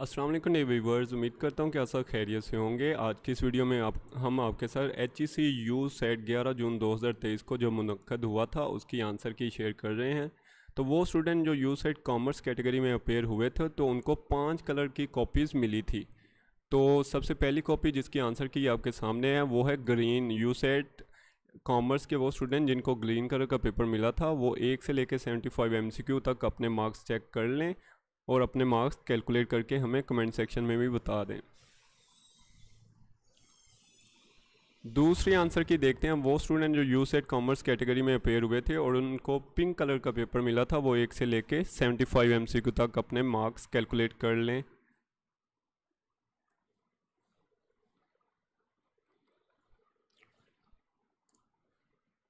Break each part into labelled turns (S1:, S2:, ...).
S1: असलम ने व्यूवर्स उम्मीद करता हूँ कि ऐसा खैरियत से होंगे आज की इस वीडियो में आप हम आपके साथ H E C U SET ग्यारह जून 2023 को जो मुनद हुआ था उसकी आंसर की शेयर कर रहे हैं तो वो स्टूडेंट जो यू सेट कॉमर्स कैटेगरी में अपेयर हुए थे तो उनको पाँच कलर की कॉपीज़ मिली थी तो सबसे पहली कॉपी जिसकी आंसर की आपके सामने है वो है ग्रीन यू सेट कॉमर्स के वो स्टूडेंट जिनको ग्रीन कलर का पेपर मिला था वो एक से लेकर 75 एमसीक्यू तक अपने मार्क्स चेक कर लें और अपने मार्क्स कैलकुलेट करके हमें कमेंट सेक्शन में भी बता दें दूसरी आंसर की देखते हैं वो स्टूडेंट जो यू सेट कॉमर्स कैटेगरी में अपेयर हुए थे और उनको पिंक कलर का पेपर मिला था वो एक से लेके 75 एमसीक्यू तक अपने मार्क्स कैलकुलेट कर लें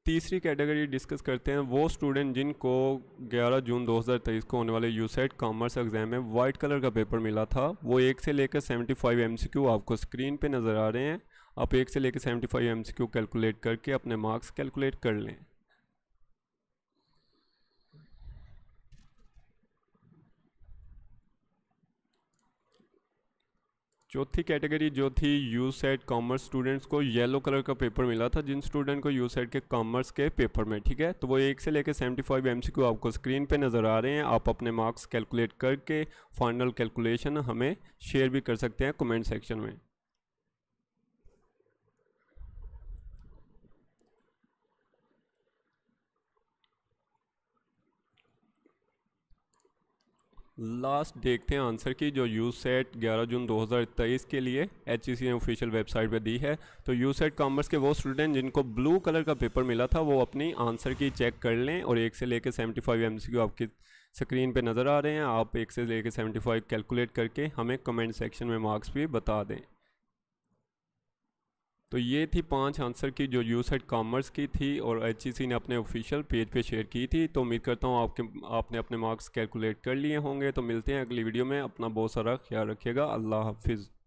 S1: तीसरी कैटेगरी डिस्कस करते हैं वो स्टूडेंट जिनको 11 जून 2023 को होने वाले यूसेट कॉमर्स एग्जाम में वाइट कलर का पेपर मिला था वो एक से लेकर 75 फाइव आपको स्क्रीन पे नज़र आ रहे हैं आप एक से लेकर 75 फाइव कैलकुलेट करके अपने मार्क्स कैलकुलेट कर लें चौथी कैटेगरी जो थी यू सेट कॉमर्स स्टूडेंट्स को येलो कलर का पेपर मिला था जिन स्टूडेंट को यू सेट के कॉमर्स के पेपर में ठीक है तो वो एक से लेकर सेवेंटी फाइव एम आपको स्क्रीन पे नज़र आ रहे हैं आप अपने मार्क्स कैलकुलेट करके फाइनल कैलकुलेशन हमें शेयर भी कर सकते हैं कमेंट सेक्शन में लास्ट देखते हैं आंसर की जो यू सेट ग्यारह जून 2023 के लिए एच e ने ऑफिशियल वेबसाइट पर दी है तो यू सेट कॉमर्स के वो स्टूडेंट जिनको ब्लू कलर का पेपर मिला था वो अपनी आंसर की चेक कर लें और एक से लेकर सेवेंटी फाइव एम आपकी स्क्रीन पे नज़र आ रहे हैं आप एक से लेकर सेवेंटी फाइव कैलकुलेट करके हमें कमेंट सेक्शन में मार्क्स भी बता दें तो ये थी पांच आंसर की जो यू सेट कॉमर्स की थी और एच ने अपने ऑफिशियल पेज पे शेयर की थी तो उम्मीद करता हूँ आपके आपने अपने मार्क्स कैलकुलेट कर लिए होंगे तो मिलते हैं अगली वीडियो में अपना बहुत सारा ख्याल रखिएगा अल्लाह हाफिज़